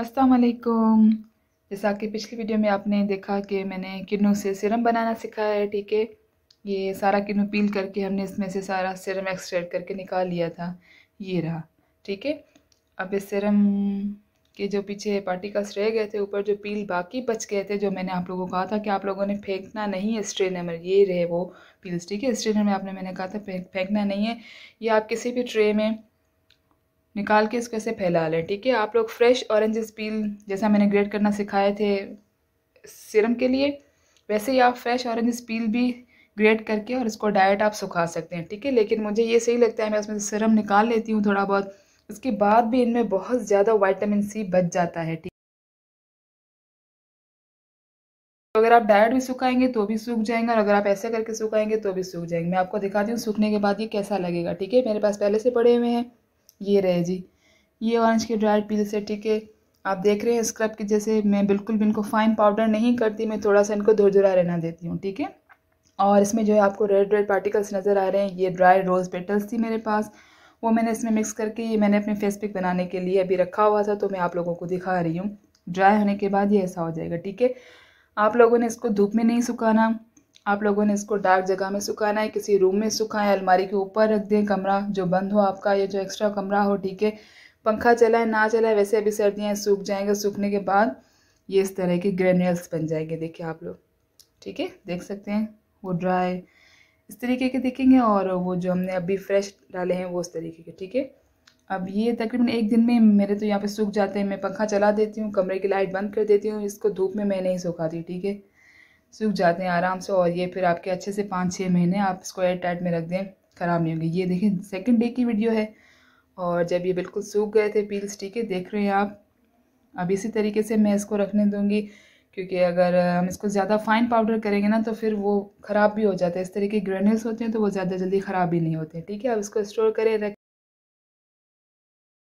असलकुम जैसा कि पिछली वीडियो में आपने देखा कि मैंने किन्नू से सिरम बनाना सिखाया है ठीक है ये सारा किन्नू पील करके हमने इसमें से सारा सिरम एक्सट्रैक्ट करके निकाल लिया था ये रहा ठीक है अब इस सिरम के जो पीछे पार्टिकल्स रह गए थे ऊपर जो पील बाकी बच गए थे जो मैंने आप लोगों को कहा था कि आप लोगों ने फेंकना नहीं है स्ट्रेनर में ये रहे वो पील्स ठीक है स्ट्रेनर में आपने मैंने कहा था फेंकना नहीं है ये आप किसी भी ट्रे में निकाल के इसको ऐसे फैला लें ठीक है आप लोग फ्रेश ऑरेंजेस पील जैसा मैंने ग्रेट करना सिखाए थे सिरम के लिए वैसे ही आप फ्रेश ऑरेंजेस पील भी ग्रेट करके और इसको डायरेक्ट आप सुखा सकते हैं ठीक है लेकिन मुझे ये सही लगता है मैं उसमें से सिरम निकाल लेती हूँ थोड़ा बहुत उसके बाद भी इनमें बहुत ज़्यादा वाइटामिन सी बच जाता है ठीक तो अगर आप डायरेक्ट भी सुखाएंगे तो भी सूख जाएंगे और अगर आप ऐसे करके सुखाएंगे तो भी सूख जाएंगे मैं आपको दिखाती हूँ सूखने के बाद ये कैसा लगेगा ठीक है मेरे पास पहले से पड़े हुए हैं ये रहे जी ये ऑरेंज के ड्राई पील से ठीक है आप देख रहे हैं स्क्रब की जैसे मैं बिल्कुल भी इनको फाइन पाउडर नहीं करती मैं थोड़ा सा इनको धुरा रहना देती हूँ ठीक है और इसमें जो है आपको रेड रेड पार्टिकल्स नज़र आ रहे हैं ये ड्राई रोज़ पेटल्स थी मेरे पास वो मैंने इसमें मिक्स करके ये मैंने अपने फेस पिक बनाने के लिए अभी रखा हुआ था तो मैं आप लोगों को दिखा रही हूँ ड्राई होने के बाद ये ऐसा हो जाएगा ठीक है आप लोगों ने इसको धूप में नहीं सुखाना आप लोगों ने इसको डार्क जगह में सुखाना है किसी रूम में सुखाएं अलमारी के ऊपर रख दें कमरा जो बंद हो आपका या जो एक्स्ट्रा कमरा हो ठीक है पंखा चलाए ना चलाए वैसे अभी सर्दियाँ सूख जाएंगे सूखने के बाद ये इस तरह के ग्रेन्यूल्स बन जाएंगे देखिए आप लोग ठीक है देख सकते हैं वो ड्राई इस तरीके के दिखेंगे और वो जो हमने अभी फ्रेश डाले हैं वो उस तरीके के ठीक है अब ये तकरीबन एक दिन में मेरे तो यहाँ पे सूख जाते हैं मैं पंखा चला देती हूँ कमरे की लाइट बंद कर देती हूँ इसको धूप में मैं नहीं सुखाती ठीक है सूख जाते हैं आराम से और ये फिर आपके अच्छे से पाँच छः महीने आप इसको एयर टाइट में रख दें ख़राब नहीं होंगे ये देखें सेकेंड डे की वीडियो है और जब ये बिल्कुल सूख गए थे पील्स ठीक है देख रहे हैं आप अब इसी तरीके से मैं इसको रखने दूँगी क्योंकि अगर हम इसको ज़्यादा फाइन पाउडर करेंगे ना तो फिर वो ख़राब भी हो जाता है इस तरीके के ग्रेनल्स होते हैं तो वो ज़्यादा जल्दी ख़राब भी नहीं होते ठीक है अब इसको स्टोर करें रख